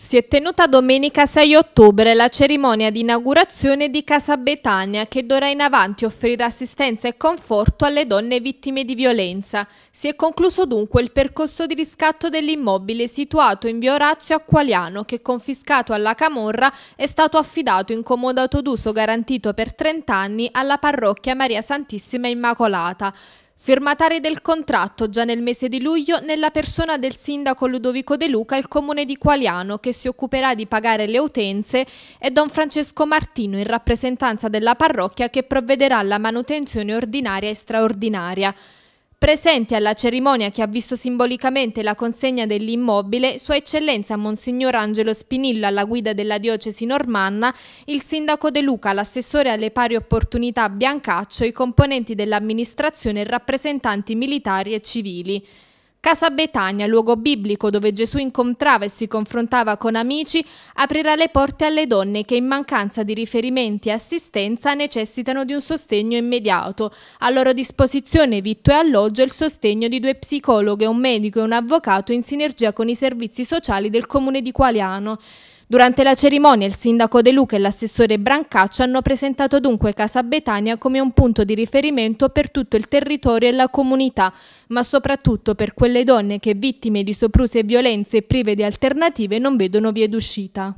Si è tenuta domenica 6 ottobre la cerimonia di inaugurazione di Casa Betania che d'ora in avanti offrirà assistenza e conforto alle donne vittime di violenza. Si è concluso dunque il percorso di riscatto dell'immobile situato in via Orazio Acqualiano che confiscato alla Camorra è stato affidato in comodato d'uso garantito per 30 anni alla parrocchia Maria Santissima Immacolata. Firmatari del contratto già nel mese di luglio nella persona del sindaco Ludovico De Luca il comune di Qualiano che si occuperà di pagare le utenze e Don Francesco Martino in rappresentanza della parrocchia che provvederà alla manutenzione ordinaria e straordinaria. Presenti alla cerimonia che ha visto simbolicamente la consegna dell'immobile, Sua Eccellenza Monsignor Angelo Spinillo alla guida della diocesi normanna, il sindaco De Luca, l'assessore alle pari opportunità Biancaccio, i componenti dell'amministrazione e rappresentanti militari e civili. Casa Betania, luogo biblico dove Gesù incontrava e si confrontava con amici, aprirà le porte alle donne che in mancanza di riferimenti e assistenza necessitano di un sostegno immediato. A loro disposizione vitto e alloggio e il sostegno di due psicologhe, un medico e un avvocato in sinergia con i servizi sociali del comune di Qualiano. Durante la cerimonia il sindaco De Luca e l'assessore Brancaccia hanno presentato dunque Casa Betania come un punto di riferimento per tutto il territorio e la comunità, ma soprattutto per quelle donne che vittime di soprusi e violenze e prive di alternative non vedono vie d'uscita.